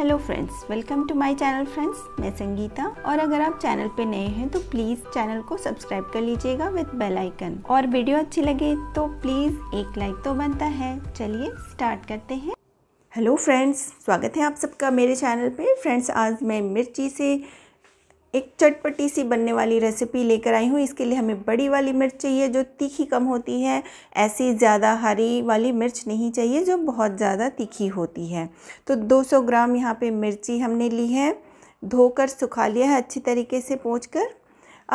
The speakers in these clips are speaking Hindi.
hello friends welcome to my channel friends मैं संगीता और अगर आप चैनल पे नए हैं तो प्लीज़ चैनल को सब्सक्राइब कर लीजिएगा विद बेल आइकन और वीडियो अच्छी लगे तो प्लीज़ एक लाइक तो बनता है चलिए स्टार्ट करते हैं हेलो फ्रेंड्स स्वागत है आप सबका मेरे चैनल पे फ्रेंड्स आज मैं मिर्ची से एक चटपटी सी बनने वाली रेसिपी लेकर आई हूँ इसके लिए हमें बड़ी वाली मिर्च चाहिए जो तीखी कम होती है ऐसी ज़्यादा हरी वाली मिर्च नहीं चाहिए जो बहुत ज़्यादा तीखी होती है तो 200 ग्राम यहाँ पे मिर्ची हमने ली है धोकर सुखा लिया है अच्छी तरीके से पोंछ कर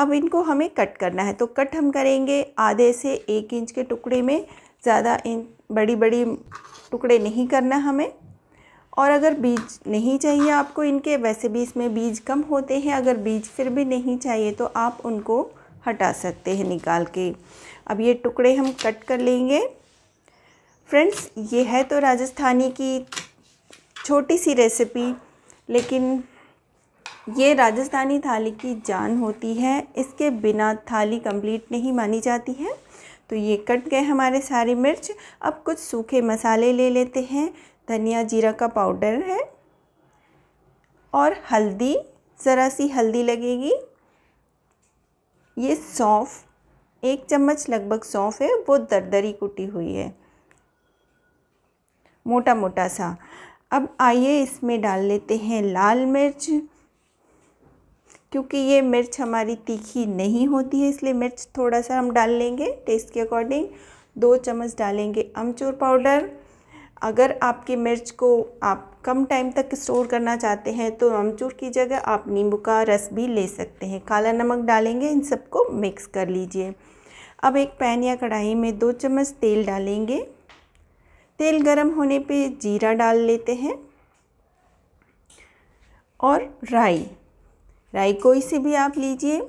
अब इनको हमें कट करना है तो कट हम करेंगे आधे से एक इंच के टुकड़े में ज़्यादा इन बड़ी बड़ी टुकड़े नहीं करना हमें और अगर बीज नहीं चाहिए आपको इनके वैसे भी इसमें बीज कम होते हैं अगर बीज फिर भी नहीं चाहिए तो आप उनको हटा सकते हैं निकाल के अब ये टुकड़े हम कट कर लेंगे फ्रेंड्स ये है तो राजस्थानी की छोटी सी रेसिपी लेकिन ये राजस्थानी थाली की जान होती है इसके बिना थाली कंप्लीट नहीं मानी जाती है तो ये कट गए हमारे सारे मिर्च अब कुछ सूखे मसाले ले लेते हैं धनिया जीरा का पाउडर है और हल्दी ज़रा सी हल्दी लगेगी ये सौंफ एक चम्मच लगभग सौंफ है वो दरदरी कुटी हुई है मोटा मोटा सा अब आइए इसमें डाल लेते हैं लाल मिर्च क्योंकि ये मिर्च हमारी तीखी नहीं होती है इसलिए मिर्च थोड़ा सा हम डाल लेंगे टेस्ट के अकॉर्डिंग दो चम्मच डालेंगे अमचूर पाउडर अगर आपकी मिर्च को आप कम टाइम तक स्टोर करना चाहते हैं तो अमचूर की जगह आप नींबू का रस भी ले सकते हैं काला नमक डालेंगे इन सबको मिक्स कर लीजिए अब एक पैन या कढ़ाई में दो चम्मच तेल डालेंगे तेल गरम होने पे जीरा डाल लेते हैं और राई राई कोई से भी आप लीजिए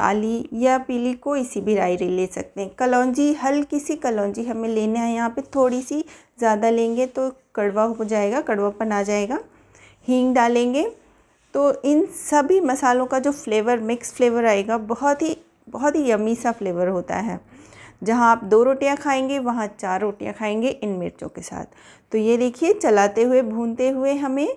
काली या पीली कोई सी भी राई ले सकते हैं कलौजी हल्की सी कलौजी हमें लेना है यहाँ पे थोड़ी सी ज़्यादा लेंगे तो कड़वा हो जाएगा कड़वापन आ जाएगा हींग डालेंगे तो इन सभी मसालों का जो फ्लेवर मिक्स फ्लेवर आएगा बहुत ही बहुत ही यमी सा फ्लेवर होता है जहाँ आप दो रोटियाँ खाएंगे वहाँ चार रोटियाँ खाएंगे इन मिर्चों के साथ तो ये देखिए चलाते हुए भूनते हुए हमें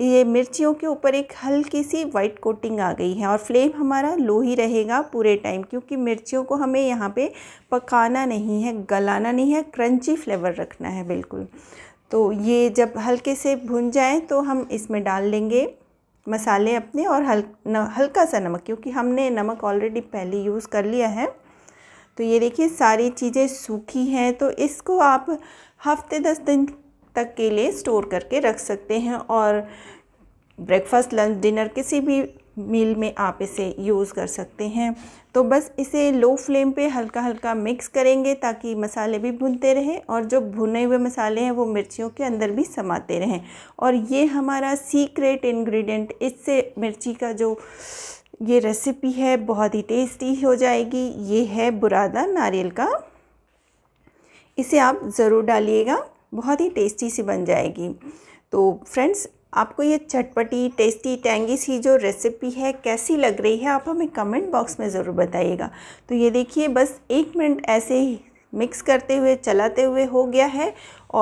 ये मिर्चियों के ऊपर एक हल्की सी वाइट कोटिंग आ गई है और फ्लेम हमारा लो ही रहेगा पूरे टाइम क्योंकि मिर्चियों को हमें यहाँ पे पकाना नहीं है गलाना नहीं है क्रंची फ्लेवर रखना है बिल्कुल तो ये जब हल्के से भुन जाए तो हम इसमें डाल लेंगे मसाले अपने और हल न, हल्का सा नमक क्योंकि हमने नमक ऑलरेडी पहले यूज़ कर लिया है तो ये देखिए सारी चीज़ें सूखी हैं तो इसको आप हफ्ते दस दिन तक के लिए स्टोर करके रख सकते हैं और ब्रेकफास्ट लंच डिनर किसी भी मील में आप इसे यूज़ कर सकते हैं तो बस इसे लो फ्लेम पे हल्का हल्का मिक्स करेंगे ताकि मसाले भी भुनते रहें और जो भुने हुए मसाले हैं वो मिर्चियों के अंदर भी समाते रहें और ये हमारा सीक्रेट इंग्रेडिएंट इससे मिर्ची का जो ये रेसिपी है बहुत ही टेस्टी हो जाएगी ये है बुरादा नारियल का इसे आप ज़रूर डालिएगा बहुत ही टेस्टी सी बन जाएगी तो फ्रेंड्स आपको ये चटपटी टेस्टी टैंगी सी जो रेसिपी है कैसी लग रही है आप हमें कमेंट बॉक्स में ज़रूर बताइएगा तो ये देखिए बस एक मिनट ऐसे ही मिक्स करते हुए चलाते हुए हो गया है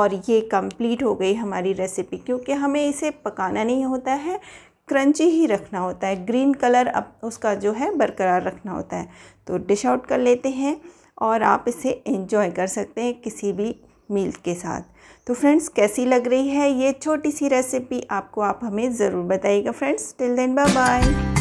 और ये कंप्लीट हो गई हमारी रेसिपी क्योंकि हमें इसे पकाना नहीं होता है क्रंची ही रखना होता है ग्रीन कलर अब उसका जो है बरकरार रखना होता है तो डिश आउट कर लेते हैं और आप इसे एंजॉय कर सकते हैं किसी भी मिल्क के साथ तो फ्रेंड्स कैसी लग रही है ये छोटी सी रेसिपी आपको आप हमें ज़रूर बताइएगा friends till then bye bye